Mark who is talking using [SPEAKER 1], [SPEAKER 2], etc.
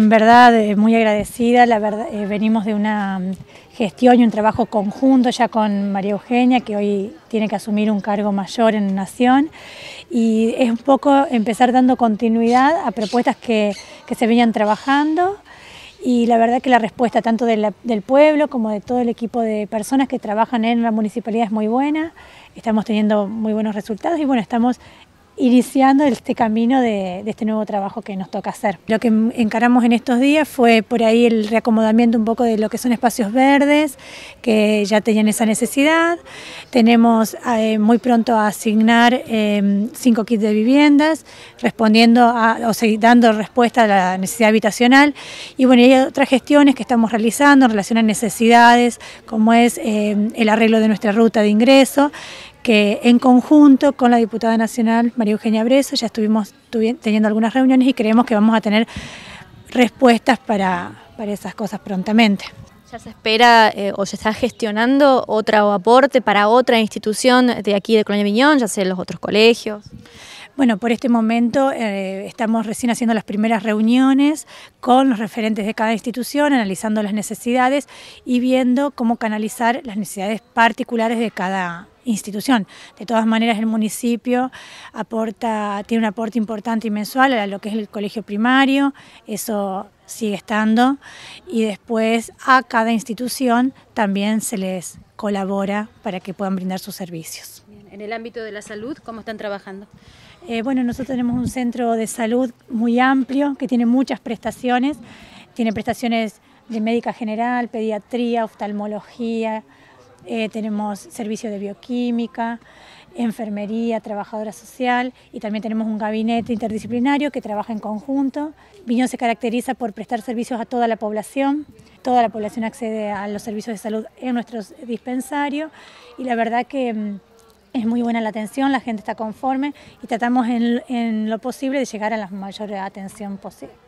[SPEAKER 1] En verdad, eh, muy agradecida, la verdad, eh, venimos de una mm, gestión y un trabajo conjunto ya con María Eugenia, que hoy tiene que asumir un cargo mayor en Nación, y es un poco empezar dando continuidad a propuestas que, que se venían trabajando, y la verdad que la respuesta tanto del pueblo como de todo el equipo de personas que trabajan en la municipalidad es muy buena, estamos teniendo muy buenos resultados y bueno, estamos iniciando este camino de, este nuevo trabajo que nos toca hacer. Lo que encaramos en estos días fue por ahí el reacomodamiento un poco de lo que son espacios verdes, que ya tenían esa necesidad. Tenemos eh, muy pronto a asignar em, cinco kits de viviendas, respondiendo o dando respuesta a la necesidad habitacional. Y bueno, hay otras gestiones que estamos realizando en relación a necesidades, como es em, el arreglo de nuestra ruta de ingreso, que en conjunto con la diputada nacional María Eugenia Breso ya estuvimos teniendo algunas reuniones y creemos que vamos a tener respuestas para, esas cosas prontamente. ¿Ya se espera eh, o se está gestionando otro aporte para otra institución de aquí de Colonia Viñón, ya sea los otros colegios? Bueno, por este momento eh, estamos recién haciendo las primeras reuniones con los referentes de cada institución, analizando las necesidades y viendo cómo canalizar las necesidades particulares de cada institución. De todas maneras, el municipio aporta, tiene un aporte importante y mensual a lo que es el colegio primario, eso sigue estando, y después a cada institución también se les colabora para que puedan brindar sus servicios en el ámbito de la salud? ¿Cómo están trabajando? Eh, bueno, nosotros tenemos un centro de salud muy amplio que tiene muchas prestaciones. Tiene prestaciones de médica general, pediatría, oftalmología, eh, tenemos servicio de bioquímica, enfermería, trabajadora social y también tenemos un gabinete interdisciplinario que trabaja en conjunto. Viñón se caracteriza por prestar servicios a toda la población. Toda la población accede a los servicios de salud en nuestros dispensarios y la verdad que mm, es muy buena la atención, la gente está conforme y tratamos en, lo posible de llegar a la mayor atención posible.